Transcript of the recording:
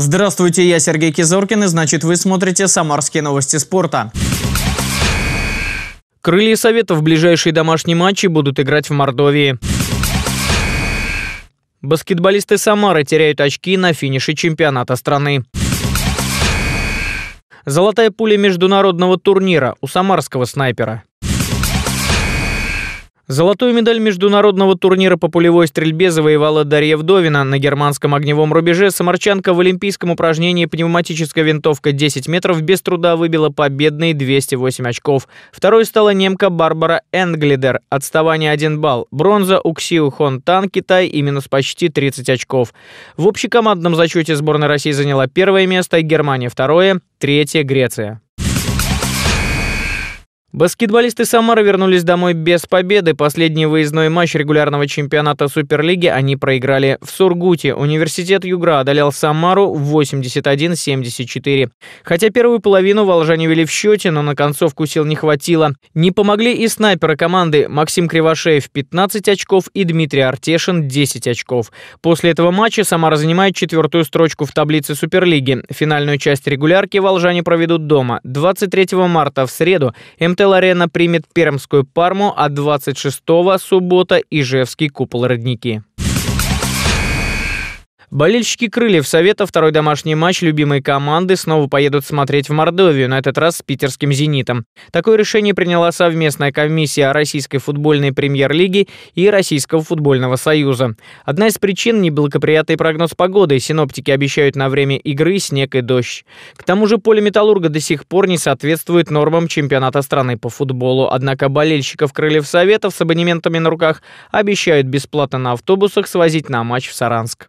Здравствуйте, я Сергей Кизоркин, и значит вы смотрите «Самарские новости спорта». Крылья Совета в ближайшие домашние матчи будут играть в Мордовии. Баскетболисты Самары теряют очки на финише чемпионата страны. Золотая пуля международного турнира у самарского снайпера. Золотую медаль международного турнира по пулевой стрельбе завоевала Дарья Вдовина. На германском огневом рубеже самарчанка в олимпийском упражнении пневматическая винтовка 10 метров без труда выбила победные 208 очков. Второй стала немка Барбара Энглидер. Отставание 1 балл. Бронза у Ксиу Хон Тан, Китай, и минус почти 30 очков. В общекомандном зачете сборная России заняла первое место, Германия второе, третье Греция. Баскетболисты Самары вернулись домой без победы. Последний выездной матч регулярного чемпионата Суперлиги они проиграли в Сургуте. Университет Югра одолел Самару 81-74. Хотя первую половину волжане вели в счете, но на концовку сил не хватило. Не помогли и снайперы команды Максим Кривошеев 15 очков и Дмитрий Артешин 10 очков. После этого матча Самара занимает четвертую строчку в таблице Суперлиги. Финальную часть регулярки волжане проведут дома. 23 марта в среду МТЛ Арена примет Пермскую Парму, а 26-го суббота Ижевский купол родники. Болельщики «Крыльев Совета» второй домашний матч любимой команды снова поедут смотреть в Мордовию, на этот раз с питерским «Зенитом». Такое решение приняла совместная комиссия Российской футбольной премьер-лиги и Российского футбольного союза. Одна из причин – неблагоприятный прогноз погоды. Синоптики обещают на время игры снег и дождь. К тому же поле «Металлурга» до сих пор не соответствует нормам чемпионата страны по футболу. Однако болельщиков «Крыльев Советов» с абонементами на руках обещают бесплатно на автобусах свозить на матч в Саранск.